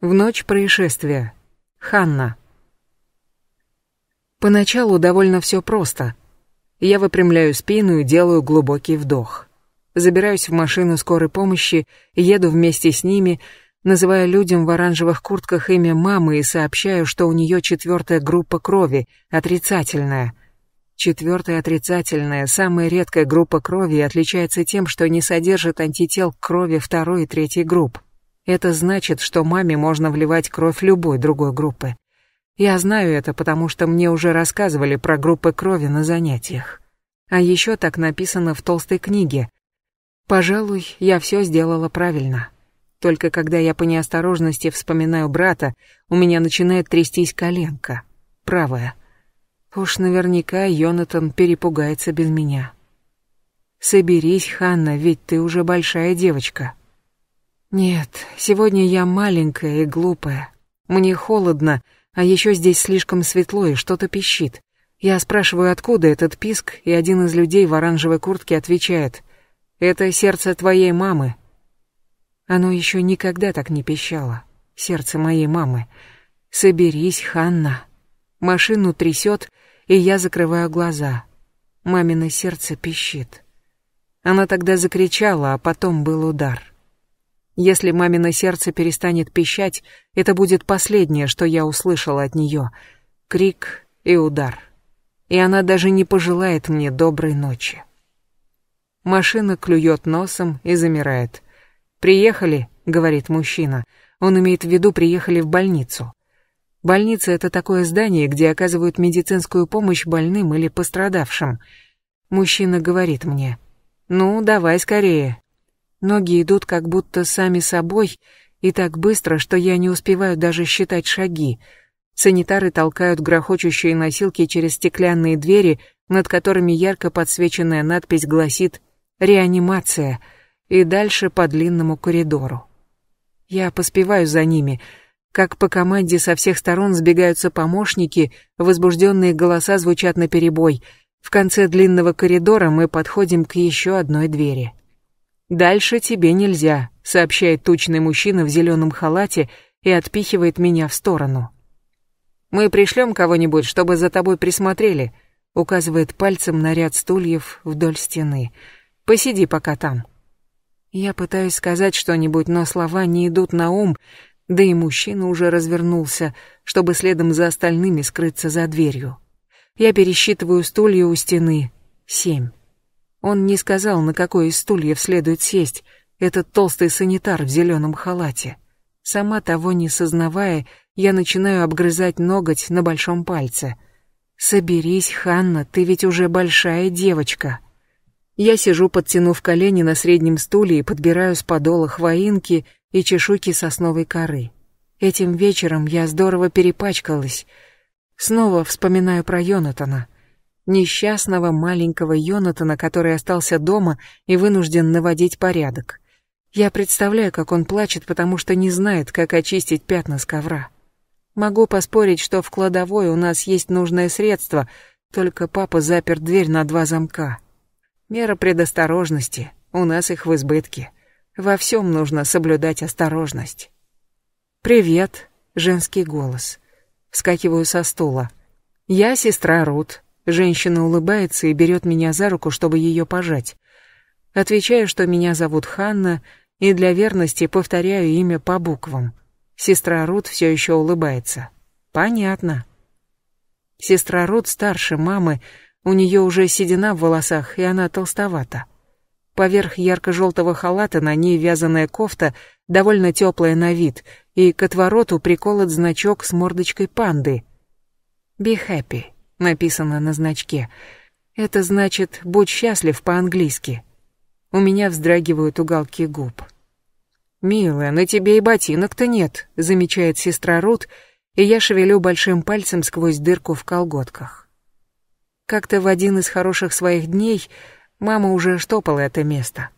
В ночь происшествия. Ханна. Поначалу довольно все просто. Я выпрямляю спину и делаю глубокий вдох. Забираюсь в машину скорой помощи, еду вместе с ними, называя людям в оранжевых куртках имя мамы и сообщаю, что у нее четвертая группа крови, отрицательная. Четвертая отрицательная, самая редкая группа крови, отличается тем, что не содержит антител к крови второй и третьей групп. Это значит, что маме можно вливать кровь любой другой группы. Я знаю это, потому что мне уже рассказывали про группы крови на занятиях. А еще так написано в толстой книге. Пожалуй, я все сделала правильно. Только когда я по неосторожности вспоминаю брата, у меня начинает трястись коленка. Правая. Уж наверняка Йонатан перепугается без меня. Соберись, Ханна, ведь ты уже большая девочка. Нет, сегодня я маленькая и глупая. Мне холодно, а еще здесь слишком светло и что-то пищит. Я спрашиваю, откуда этот писк, и один из людей в оранжевой куртке отвечает. «Это сердце твоей мамы». Оно еще никогда так не пищало. Сердце моей мамы. «Соберись, Ханна». Машину трясет, и я закрываю глаза. Мамино сердце пищит. Она тогда закричала, а потом был удар. Если мамино сердце перестанет пищать, это будет последнее, что я услышала от нее. Крик и удар. И она даже не пожелает мне доброй ночи. Машина клюет носом и замирает. «Приехали», — говорит мужчина. Он имеет в виду «приехали в больницу». Больница — это такое здание, где оказывают медицинскую помощь больным или пострадавшим. Мужчина говорит мне, «Ну, давай скорее, Ноги идут как будто сами собой и так быстро, что я не успеваю даже считать шаги. Санитары толкают грохочущие носилки через стеклянные двери, над которыми ярко подсвеченная надпись гласит «Реанимация» и дальше по длинному коридору. Я поспеваю за ними. Как по команде со всех сторон сбегаются помощники, возбужденные голоса звучат наперебой. В конце длинного коридора мы подходим к еще одной двери — «Дальше тебе нельзя», — сообщает тучный мужчина в зеленом халате и отпихивает меня в сторону. «Мы пришлем кого-нибудь, чтобы за тобой присмотрели», — указывает пальцем на ряд стульев вдоль стены. «Посиди пока там». Я пытаюсь сказать что-нибудь, но слова не идут на ум, да и мужчина уже развернулся, чтобы следом за остальными скрыться за дверью. Я пересчитываю стулья у стены. Семь. Он не сказал, на какой из стульев следует сесть, этот толстый санитар в зеленом халате. Сама того не сознавая, я начинаю обгрызать ноготь на большом пальце. «Соберись, Ханна, ты ведь уже большая девочка». Я сижу, подтянув колени на среднем стуле и подбираю с подола хвоинки и чешуки сосновой коры. Этим вечером я здорово перепачкалась. Снова вспоминаю про Йонатана — несчастного маленького Йонатана, который остался дома и вынужден наводить порядок. Я представляю, как он плачет, потому что не знает, как очистить пятна с ковра. Могу поспорить, что в кладовой у нас есть нужное средство, только папа запер дверь на два замка. Мера предосторожности, у нас их в избытке. Во всем нужно соблюдать осторожность. «Привет», — женский голос. Вскакиваю со стула. «Я сестра Рут», Женщина улыбается и берет меня за руку, чтобы ее пожать. Отвечаю, что меня зовут Ханна, и для верности повторяю имя по буквам. Сестра Рут все еще улыбается. Понятно. Сестра Рут старше мамы, у нее уже седина в волосах, и она толстовата. Поверх ярко-желтого халата на ней вязаная кофта, довольно теплая на вид, и к отвороту приколот значок с мордочкой панды. «Be happy» написано на значке. Это значит «будь счастлив» по-английски. У меня вздрагивают уголки губ. «Милая, на тебе и ботинок-то нет», — замечает сестра Рут, и я шевелю большим пальцем сквозь дырку в колготках. Как-то в один из хороших своих дней мама уже штопала это место.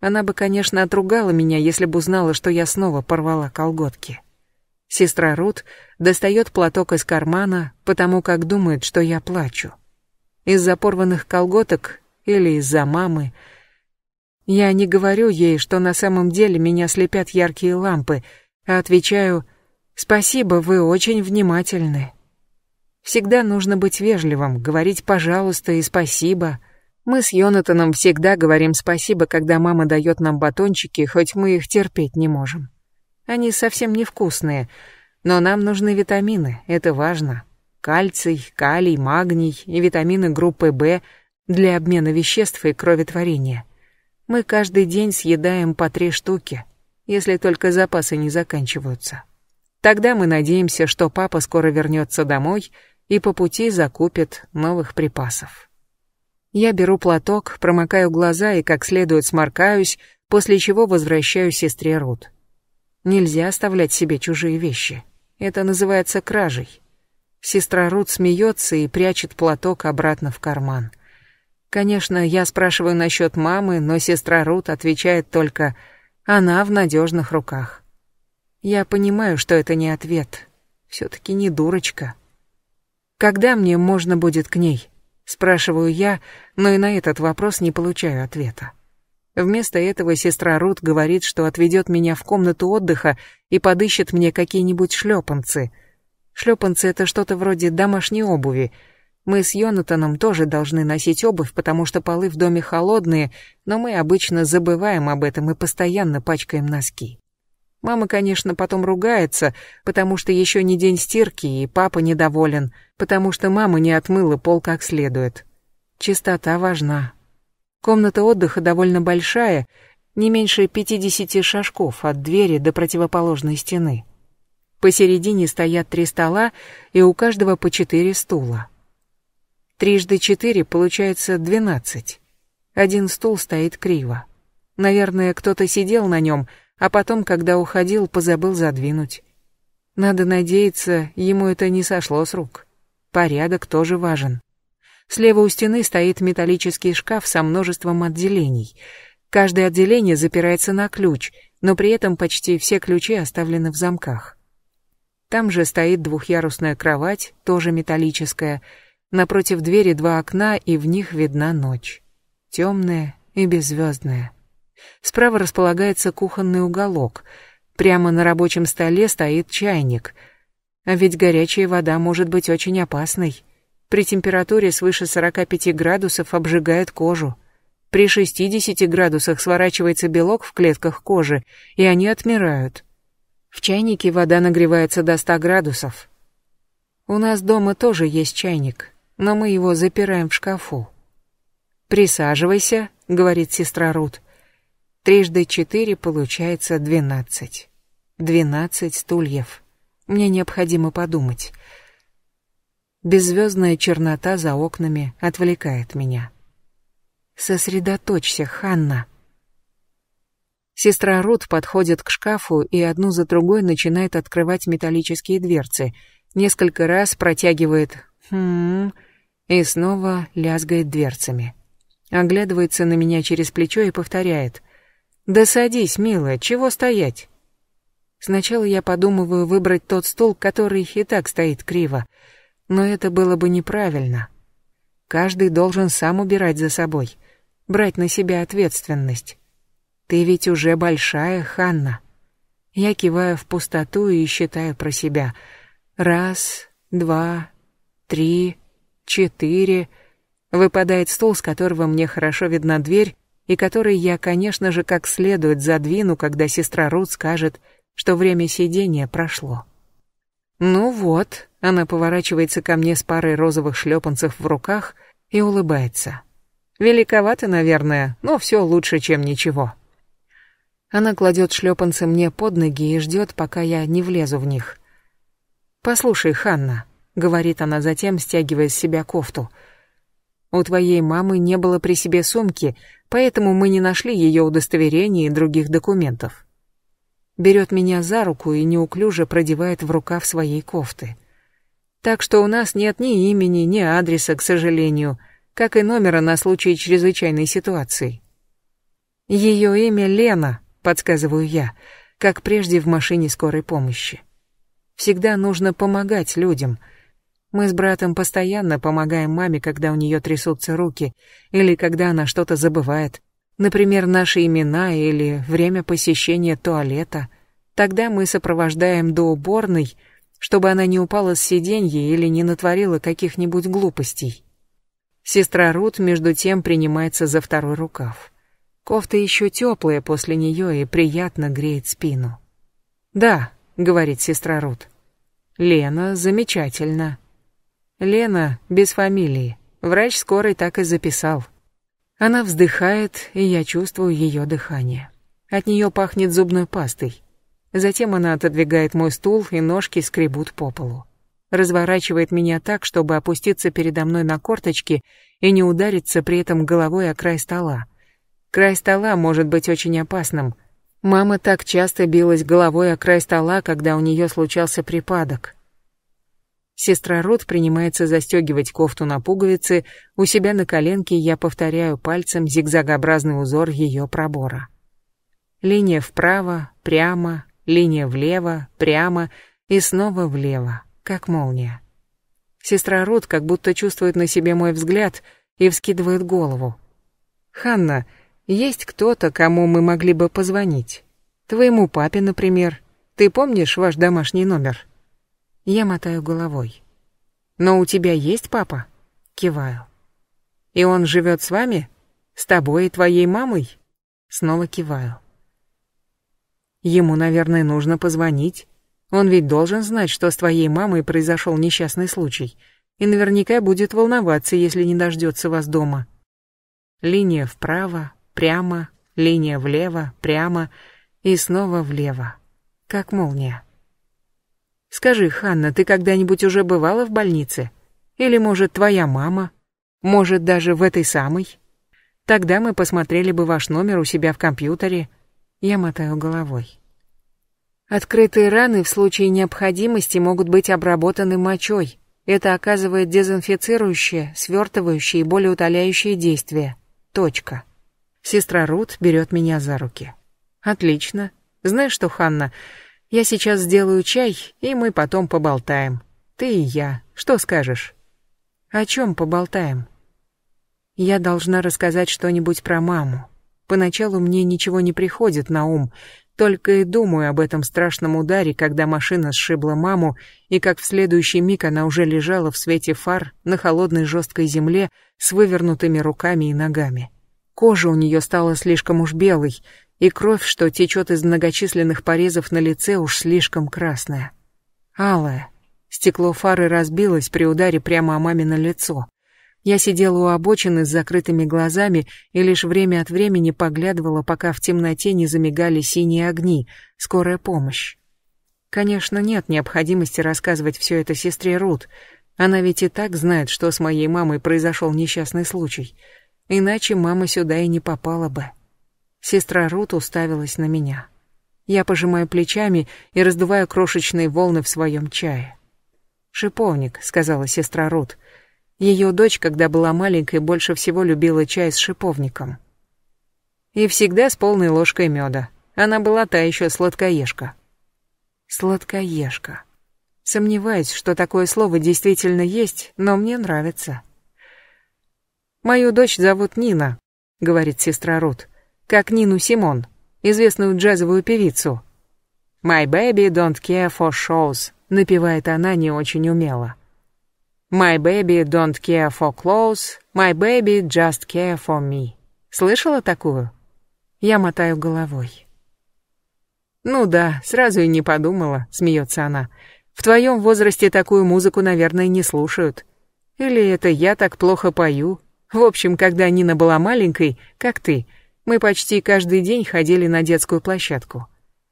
Она бы, конечно, отругала меня, если бы узнала, что я снова порвала колготки. Сестра Рут достает платок из кармана, потому как думает, что я плачу. Из-за порванных колготок или из-за мамы. Я не говорю ей, что на самом деле меня слепят яркие лампы, а отвечаю «Спасибо, вы очень внимательны». Всегда нужно быть вежливым, говорить «пожалуйста» и «спасибо». Мы с Йонатаном всегда говорим «спасибо», когда мама дает нам батончики, хоть мы их терпеть не можем. Они совсем невкусные, но нам нужны витамины, это важно. Кальций, калий, магний и витамины группы В для обмена веществ и кроветворения. Мы каждый день съедаем по три штуки, если только запасы не заканчиваются. Тогда мы надеемся, что папа скоро вернется домой и по пути закупит новых припасов. Я беру платок, промокаю глаза и как следует сморкаюсь, после чего возвращаю сестре Рут. Нельзя оставлять себе чужие вещи. Это называется кражей. Сестра Рут смеется и прячет платок обратно в карман. Конечно, я спрашиваю насчет мамы, но сестра Рут отвечает только «Она в надежных руках». Я понимаю, что это не ответ. Все-таки не дурочка. «Когда мне можно будет к ней?» Спрашиваю я, но и на этот вопрос не получаю ответа. Вместо этого сестра Рут говорит, что отведет меня в комнату отдыха и подыщет мне какие-нибудь шлепанцы. Шлепанцы — это что-то вроде домашней обуви. Мы с Йонатаном тоже должны носить обувь, потому что полы в доме холодные, но мы обычно забываем об этом и постоянно пачкаем носки. Мама, конечно, потом ругается, потому что еще не день стирки, и папа недоволен, потому что мама не отмыла пол как следует. Чистота важна, Комната отдыха довольно большая, не меньше пятидесяти шажков от двери до противоположной стены. Посередине стоят три стола и у каждого по четыре стула. Трижды четыре получается двенадцать. Один стул стоит криво. Наверное, кто-то сидел на нем, а потом, когда уходил, позабыл задвинуть. Надо надеяться, ему это не сошло с рук. Порядок тоже важен. Слева у стены стоит металлический шкаф со множеством отделений. Каждое отделение запирается на ключ, но при этом почти все ключи оставлены в замках. Там же стоит двухъярусная кровать, тоже металлическая. Напротив двери два окна, и в них видна ночь. Темная и беззвездная. Справа располагается кухонный уголок. Прямо на рабочем столе стоит чайник. А ведь горячая вода может быть очень опасной. При температуре свыше 45 градусов обжигает кожу. При 60 градусах сворачивается белок в клетках кожи, и они отмирают. В чайнике вода нагревается до 100 градусов. У нас дома тоже есть чайник, но мы его запираем в шкафу. «Присаживайся», — говорит сестра Рут. «Трижды четыре получается двенадцать. Двенадцать стульев. Мне необходимо подумать». Беззвездная чернота за окнами отвлекает меня. «Сосредоточься, Ханна!» Сестра Рут подходит к шкафу и одну за другой начинает открывать металлические дверцы. Несколько раз протягивает «хм» и снова лязгает дверцами. Оглядывается на меня через плечо и повторяет «Да садись, милая, чего стоять?» Сначала я подумываю выбрать тот стул, который и так стоит криво. Но это было бы неправильно. Каждый должен сам убирать за собой, брать на себя ответственность. Ты ведь уже большая, Ханна. Я киваю в пустоту и считаю про себя. Раз, два, три, четыре. Выпадает стул, с которого мне хорошо видна дверь, и который я, конечно же, как следует задвину, когда сестра Рут скажет, что время сидения прошло. «Ну вот», — она поворачивается ко мне с парой розовых шлепанцев в руках и улыбается. «Великовато, наверное, но все лучше, чем ничего». Она кладет шлепанцы мне под ноги и ждет, пока я не влезу в них. «Послушай, Ханна», — говорит она затем, стягивая с себя кофту, — «у твоей мамы не было при себе сумки, поэтому мы не нашли ее удостоверения и других документов берет меня за руку и неуклюже продевает в рукав своей кофты. Так что у нас нет ни имени, ни адреса, к сожалению, как и номера на случай чрезвычайной ситуации. Ее имя Лена, подсказываю я, как прежде в машине скорой помощи. Всегда нужно помогать людям. Мы с братом постоянно помогаем маме, когда у нее трясутся руки, или когда она что-то забывает, Например, наши имена или время посещения туалета. Тогда мы сопровождаем до уборной, чтобы она не упала с сиденья или не натворила каких-нибудь глупостей. Сестра Рут, между тем, принимается за второй рукав. Кофта еще теплая после нее и приятно греет спину. «Да», — говорит сестра Рут. «Лена, замечательно». «Лена, без фамилии. Врач скорой так и записал». Она вздыхает, и я чувствую ее дыхание. От нее пахнет зубной пастой. Затем она отодвигает мой стул, и ножки скребут по полу. Разворачивает меня так, чтобы опуститься передо мной на корточки и не удариться при этом головой о край стола. Край стола может быть очень опасным. Мама так часто билась головой о край стола, когда у нее случался припадок. Сестра Рот принимается застегивать кофту на пуговицы, у себя на коленке я повторяю пальцем зигзагообразный узор ее пробора. Линия вправо, прямо, линия влево, прямо и снова влево, как молния. Сестра Рот, как будто чувствует на себе мой взгляд и вскидывает голову. «Ханна, есть кто-то, кому мы могли бы позвонить? Твоему папе, например. Ты помнишь ваш домашний номер?» Я мотаю головой. «Но у тебя есть папа?» Киваю. «И он живет с вами? С тобой и твоей мамой?» Снова киваю. «Ему, наверное, нужно позвонить. Он ведь должен знать, что с твоей мамой произошел несчастный случай, и наверняка будет волноваться, если не дождется вас дома». Линия вправо, прямо, линия влево, прямо и снова влево. Как молния. Скажи, Ханна, ты когда-нибудь уже бывала в больнице? Или, может, твоя мама? Может, даже в этой самой? Тогда мы посмотрели бы ваш номер у себя в компьютере. Я мотаю головой. Открытые раны в случае необходимости могут быть обработаны мочой. Это оказывает дезинфицирующее, свертывающее и болеутоляющее действие. Точка. Сестра Рут берет меня за руки. Отлично. Знаешь что, Ханна, я сейчас сделаю чай, и мы потом поболтаем. Ты и я. Что скажешь? О чем поболтаем? Я должна рассказать что-нибудь про маму. Поначалу мне ничего не приходит на ум, только и думаю об этом страшном ударе, когда машина сшибла маму, и как в следующий миг она уже лежала в свете фар на холодной жесткой земле с вывернутыми руками и ногами. Кожа у нее стала слишком уж белой, и кровь, что течет из многочисленных порезов на лице, уж слишком красная. Алая. Стекло фары разбилось при ударе прямо о мамино лицо. Я сидела у обочины с закрытыми глазами и лишь время от времени поглядывала, пока в темноте не замигали синие огни. Скорая помощь. Конечно, нет необходимости рассказывать все это сестре Рут. Она ведь и так знает, что с моей мамой произошел несчастный случай. Иначе мама сюда и не попала бы. Сестра Рут уставилась на меня. Я пожимаю плечами и раздуваю крошечные волны в своем чае. «Шиповник», — сказала сестра Рут. Ее дочь, когда была маленькой, больше всего любила чай с шиповником. И всегда с полной ложкой меда. Она была та еще сладкоежка. Сладкоежка. Сомневаюсь, что такое слово действительно есть, но мне нравится. «Мою дочь зовут Нина», — говорит сестра Рут как Нину Симон, известную джазовую певицу. «My baby don't care for shows», — напевает она не очень умело. «My baby don't care for clothes, my baby just care for me». Слышала такую? Я мотаю головой. «Ну да, сразу и не подумала», — смеется она. «В твоем возрасте такую музыку, наверное, не слушают. Или это я так плохо пою? В общем, когда Нина была маленькой, как ты, мы почти каждый день ходили на детскую площадку.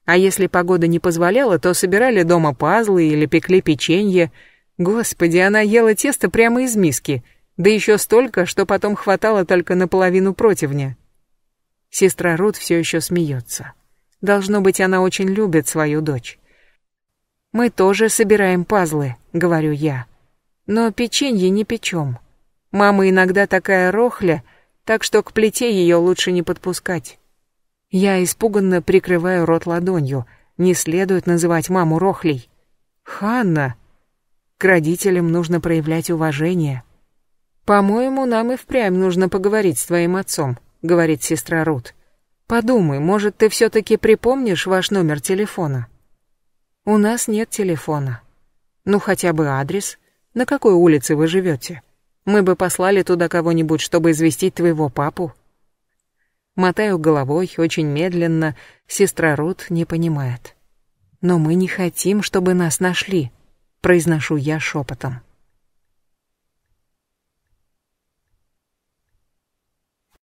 А если погода не позволяла, то собирали дома пазлы или пекли печенье. Господи, она ела тесто прямо из миски, да еще столько, что потом хватало только наполовину противня. Сестра Рут все еще смеется. Должно быть, она очень любит свою дочь. «Мы тоже собираем пазлы», — говорю я. «Но печенье не печем. Мама иногда такая рохля, — так что к плите ее лучше не подпускать. Я испуганно прикрываю рот ладонью. Не следует называть маму Рохлей. «Ханна!» К родителям нужно проявлять уважение. «По-моему, нам и впрямь нужно поговорить с твоим отцом», — говорит сестра Рут. «Подумай, может, ты все-таки припомнишь ваш номер телефона?» «У нас нет телефона. Ну, хотя бы адрес. На какой улице вы живете?» Мы бы послали туда кого-нибудь, чтобы известить твоего папу. Мотаю головой очень медленно, сестра Рут не понимает. Но мы не хотим, чтобы нас нашли, произношу я шепотом.